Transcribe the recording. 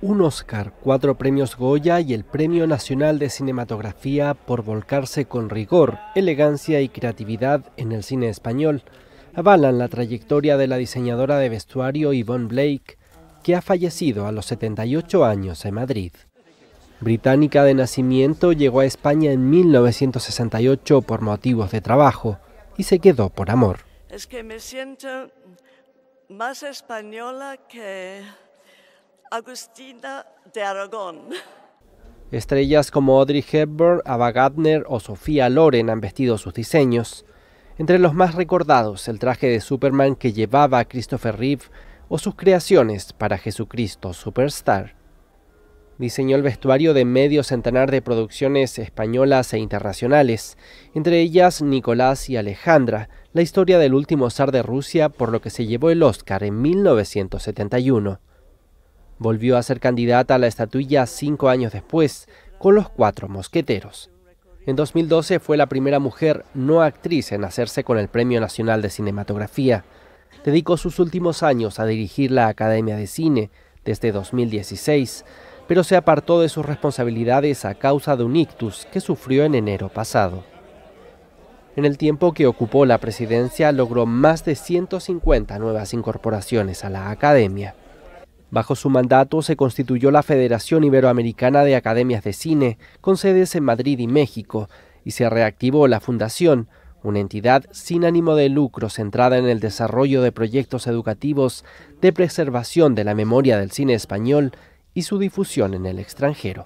un Oscar, cuatro premios Goya y el Premio Nacional de Cinematografía por volcarse con rigor, elegancia y creatividad en el cine español, avalan la trayectoria de la diseñadora de vestuario Yvonne Blake, que ha fallecido a los 78 años en Madrid. Británica de nacimiento, llegó a España en 1968 por motivos de trabajo y se quedó por amor. Es que me siento más española que Agustina de Aragón. Estrellas como Audrey Hepburn, Ava Gardner o Sofía Loren han vestido sus diseños. Entre los más recordados, el traje de Superman que llevaba a Christopher Reeve o sus creaciones para Jesucristo Superstar. Diseñó el vestuario de medio centenar de producciones españolas e internacionales, entre ellas Nicolás y Alejandra, la historia del último zar de Rusia por lo que se llevó el Oscar en 1971 volvió a ser candidata a la estatuilla cinco años después, con Los Cuatro Mosqueteros. En 2012 fue la primera mujer no actriz en hacerse con el Premio Nacional de Cinematografía. Dedicó sus últimos años a dirigir la Academia de Cine desde 2016, pero se apartó de sus responsabilidades a causa de un ictus que sufrió en enero pasado. En el tiempo que ocupó la presidencia logró más de 150 nuevas incorporaciones a la academia. Bajo su mandato se constituyó la Federación Iberoamericana de Academias de Cine, con sedes en Madrid y México, y se reactivó la Fundación, una entidad sin ánimo de lucro centrada en el desarrollo de proyectos educativos de preservación de la memoria del cine español y su difusión en el extranjero.